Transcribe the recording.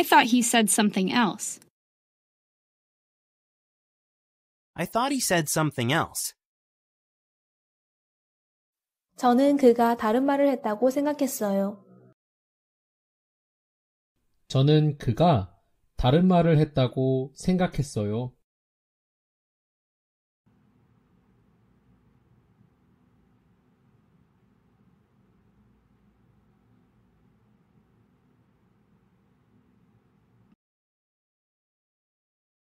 I thought he said something else. I thought he said something else. 저는 그가 다른 말을 했다고 생각했어요. 저는 그가 다른 말을 했다고 생각했어요.